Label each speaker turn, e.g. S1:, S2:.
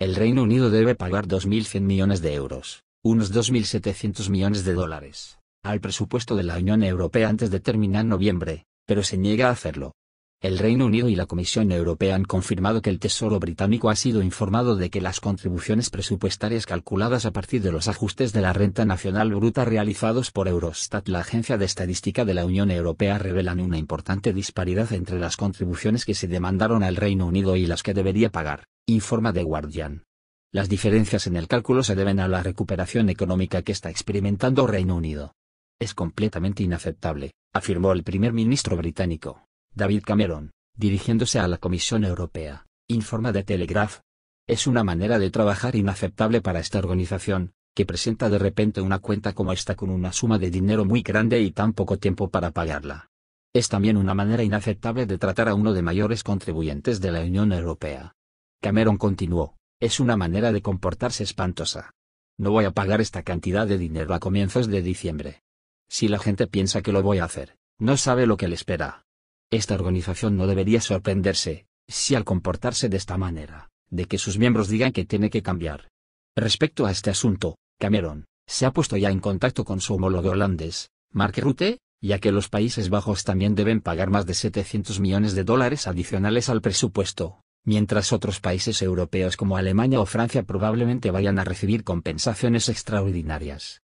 S1: el Reino Unido debe pagar 2.100 millones de euros, unos 2.700 millones de dólares, al presupuesto de la Unión Europea antes de terminar noviembre, pero se niega a hacerlo. El Reino Unido y la Comisión Europea han confirmado que el Tesoro británico ha sido informado de que las contribuciones presupuestarias calculadas a partir de los ajustes de la renta nacional bruta realizados por Eurostat, la agencia de estadística de la Unión Europea, revelan una importante disparidad entre las contribuciones que se demandaron al Reino Unido y las que debería pagar informa The Guardian. Las diferencias en el cálculo se deben a la recuperación económica que está experimentando Reino Unido. Es completamente inaceptable, afirmó el primer ministro británico, David Cameron, dirigiéndose a la Comisión Europea, informa The Telegraph. Es una manera de trabajar inaceptable para esta organización, que presenta de repente una cuenta como esta con una suma de dinero muy grande y tan poco tiempo para pagarla. Es también una manera inaceptable de tratar a uno de mayores contribuyentes de la Unión Europea. Cameron continuó, es una manera de comportarse espantosa. No voy a pagar esta cantidad de dinero a comienzos de diciembre. Si la gente piensa que lo voy a hacer, no sabe lo que le espera. Esta organización no debería sorprenderse, si al comportarse de esta manera, de que sus miembros digan que tiene que cambiar. Respecto a este asunto, Cameron, se ha puesto ya en contacto con su homólogo holandés, Mark Rutte, ya que los Países Bajos también deben pagar más de 700 millones de dólares adicionales al presupuesto, mientras otros países europeos como Alemania o Francia probablemente vayan a recibir compensaciones extraordinarias.